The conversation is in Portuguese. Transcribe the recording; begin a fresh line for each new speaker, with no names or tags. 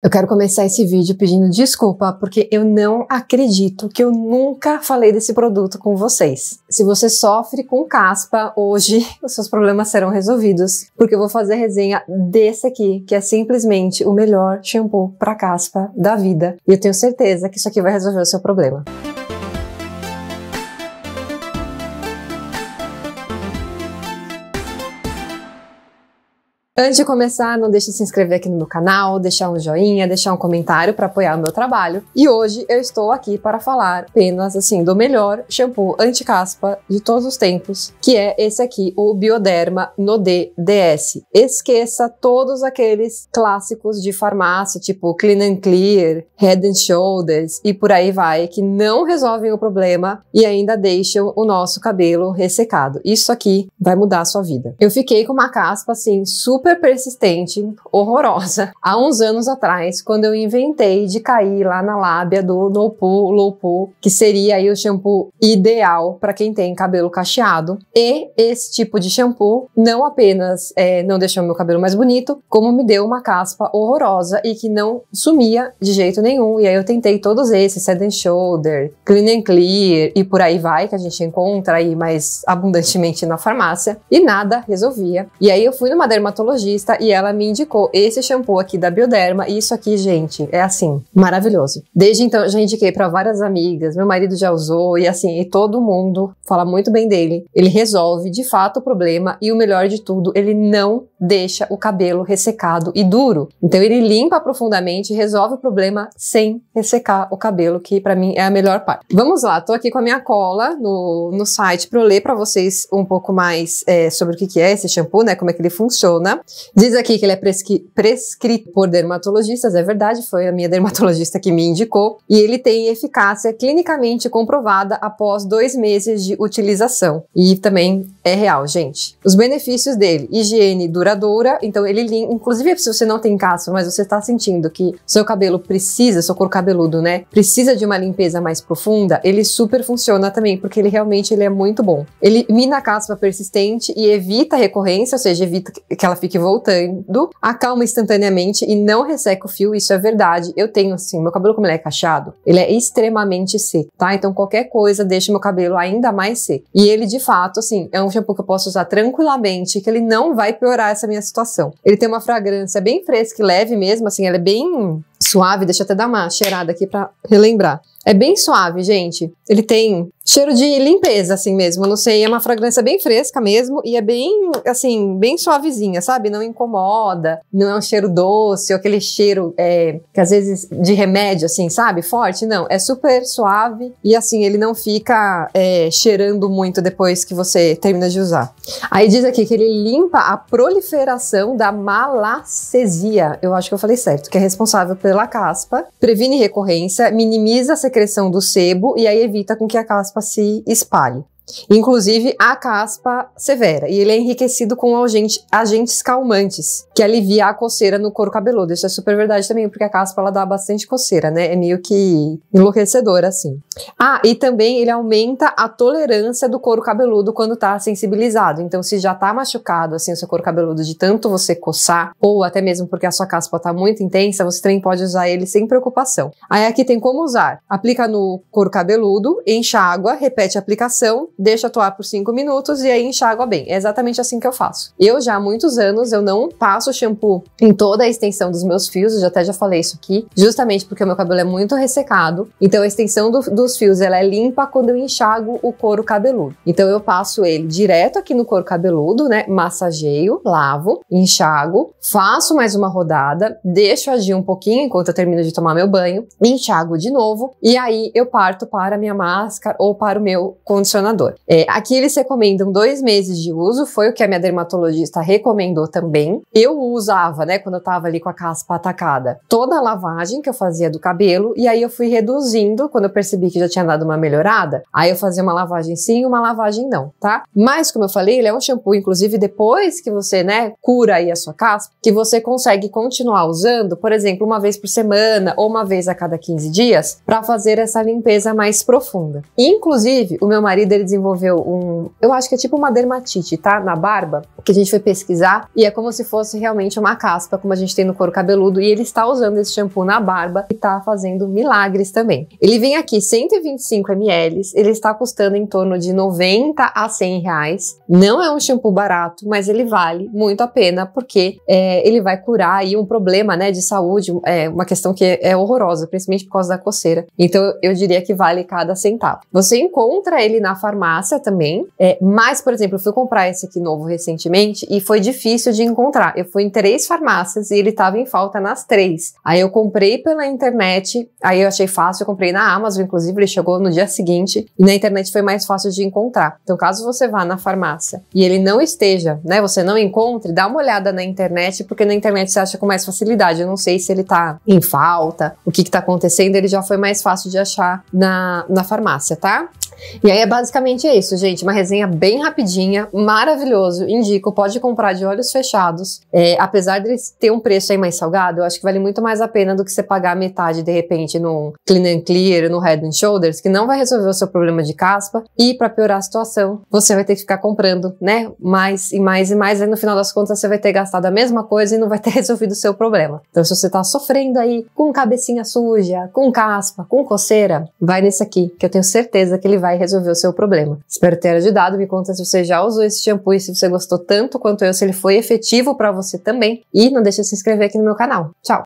Eu quero começar esse vídeo pedindo desculpa porque eu não acredito que eu nunca falei desse produto com vocês. Se você sofre com caspa, hoje os seus problemas serão resolvidos, porque eu vou fazer resenha desse aqui, que é simplesmente o melhor shampoo para caspa da vida. E eu tenho certeza que isso aqui vai resolver o seu problema. Antes de começar, não deixe de se inscrever aqui no meu canal, deixar um joinha, deixar um comentário para apoiar o meu trabalho. E hoje eu estou aqui para falar apenas assim do melhor shampoo anti-caspa de todos os tempos, que é esse aqui, o Bioderma no Esqueça todos aqueles clássicos de farmácia, tipo Clean and Clear, Head and Shoulders e por aí vai, que não resolvem o problema e ainda deixam o nosso cabelo ressecado. Isso aqui vai mudar a sua vida. Eu fiquei com uma caspa assim super super persistente, horrorosa, há uns anos atrás, quando eu inventei de cair lá na lábia do Nopu Lopu, que seria aí o shampoo ideal para quem tem cabelo cacheado. E esse tipo de shampoo não apenas é, não deixou meu cabelo mais bonito, como me deu uma caspa horrorosa e que não sumia de jeito nenhum. E aí eu tentei todos esses, Head and Shoulder, Clean and Clear e por aí vai, que a gente encontra aí mais abundantemente na farmácia, e nada resolvia. E aí eu fui numa dermatologista dermatologista e ela me indicou esse shampoo aqui da Bioderma. E isso aqui, gente, é assim, maravilhoso. Desde então, já indiquei para várias amigas, meu marido já usou e assim, e todo mundo fala muito bem dele. Ele resolve de fato o problema e o melhor de tudo, ele não deixa o cabelo ressecado e duro. Então ele limpa profundamente e resolve o problema sem ressecar o cabelo, que para mim é a melhor parte. Vamos lá, tô aqui com a minha cola no, no site para ler para vocês um pouco mais é, sobre o que, que é esse shampoo, né? Como é que ele funciona. Diz aqui que ele é prescri prescrito por dermatologistas, é verdade, foi a minha dermatologista que me indicou, e ele tem eficácia clinicamente comprovada após dois meses de utilização. E também é real, gente. Os benefícios dele: higiene duradoura, então ele inclusive se você não tem caspa, mas você está sentindo que seu cabelo precisa, seu couro cabeludo, né, precisa de uma limpeza mais profunda, ele super funciona também, porque ele realmente ele é muito bom. Ele mina a caspa persistente e evita recorrência, ou seja, evita que ela fique voltando, acalma instantaneamente e não resseca o fio, isso é verdade. Eu tenho assim, meu cabelo como ele é cacheado, ele é extremamente seco, tá? Então qualquer coisa deixa meu cabelo ainda mais seco. E ele de fato, assim, é um shampoo que eu posso usar tranquilamente, que ele não vai piorar essa minha situação. Ele tem uma fragrância bem fresca e leve mesmo, assim, ela é bem suave, deixa eu até dar uma cheirada aqui para relembrar. É bem suave, gente. Ele tem cheiro de limpeza, assim mesmo. Eu Não sei, é uma fragrância bem fresca mesmo e é bem, assim, bem suavezinha, sabe? Não incomoda, não é um cheiro doce, ou aquele cheiro é, que às vezes de remédio, assim, sabe? Forte, não. É super suave e, assim, ele não fica é, cheirando muito depois que você termina de usar. Aí diz aqui que ele limpa a proliferação da malacesia. Eu acho que eu falei certo, que é responsável pelo pela caspa, previne recorrência, minimiza a secreção do sebo e aí evita com que a caspa se espalhe. Inclusive a caspa severa. E ele é enriquecido com agente, agentes calmantes, que alivia a coceira no couro cabeludo. Isso é super verdade também, porque a caspa ela dá bastante coceira, né? É meio que enlouquecedor, assim. Ah, e também ele aumenta a tolerância do couro cabeludo quando tá sensibilizado. Então, se já tá machucado, assim, o seu couro cabeludo de tanto você coçar, ou até mesmo porque a sua caspa tá muito intensa, você também pode usar ele sem preocupação. Aí aqui tem como usar. Aplica no couro cabeludo, água, repete a aplicação, Deixo atuar por 5 minutos e aí enxágua bem. É exatamente assim que eu faço. Eu já há muitos anos eu não passo shampoo em toda a extensão dos meus fios, eu já até já falei isso aqui, justamente porque o meu cabelo é muito ressecado. Então a extensão do, dos fios ela é limpa quando eu enxago o couro cabeludo. Então eu passo ele direto aqui no couro cabeludo, né? Massageio, lavo, enxago, faço mais uma rodada, deixo agir um pouquinho enquanto eu termino de tomar meu banho, enxago de novo e aí eu parto para a minha máscara ou para o meu condicionador dor. É, aqui eles recomendam dois meses de uso, foi o que a minha dermatologista recomendou também. Eu usava, né, quando eu tava ali com a caspa atacada, toda a lavagem que eu fazia do cabelo, e aí eu fui reduzindo quando eu percebi que já tinha dado uma melhorada. Aí eu fazia uma lavagem sim e uma lavagem não, tá? Mas, como eu falei, ele é um shampoo, inclusive depois que você, né, cura aí a sua caspa, que você consegue continuar usando, por exemplo, uma vez por semana ou uma vez a cada 15 dias, para fazer essa limpeza mais profunda. Inclusive, o meu marido ele desenvolveu um. Eu acho que é tipo uma dermatite, tá? Na barba, que a gente foi pesquisar, e é como se fosse realmente uma caspa, como a gente tem no couro cabeludo, e ele está usando esse shampoo na barba e está fazendo milagres também. Ele vem aqui 125 ml, ele está custando em torno de 90 a 100 reais. Não é um shampoo barato, mas ele vale muito a pena porque é, ele vai curar aí um problema, né, de saúde, é uma questão que é horrorosa, principalmente por causa da coceira. Então eu diria que vale cada centavo. Você encontra ele na farmácia farmácia também. É, mas, por exemplo, eu fui comprar esse aqui novo recentemente e foi difícil de encontrar. Eu fui em três farmácias e ele tava em falta nas três. Aí eu comprei pela internet, aí eu achei fácil, eu comprei na Amazon, inclusive, ele chegou no dia seguinte, e na internet foi mais fácil de encontrar. Então, caso você vá na farmácia e ele não esteja, né? Você não encontre, dá uma olhada na internet, porque na internet você acha com mais facilidade. Eu não sei se ele tá em falta, o que que tá acontecendo, ele já foi mais fácil de achar na, na farmácia, tá? E aí é basicamente isso, gente. Uma resenha bem rapidinha, maravilhoso. Indico, pode comprar de olhos fechados. É, apesar de ter um preço aí mais salgado, eu acho que vale muito mais a pena do que você pagar metade de repente no Clean and Clear, no Head and Shoulders, que não vai resolver o seu problema de caspa. E para piorar a situação, você vai ter que ficar comprando, né? Mais e mais e mais. E no final das contas, você vai ter gastado a mesma coisa e não vai ter resolvido o seu problema. Então, se você tá sofrendo aí com cabecinha suja, com caspa, com coceira, vai nesse aqui, que eu tenho certeza que ele vai vai resolver o seu problema. Espero ter ajudado. Me conta se você já usou esse shampoo e se você gostou tanto quanto eu, se ele foi efetivo para você também. E não deixa de se inscrever aqui no meu canal. Tchau!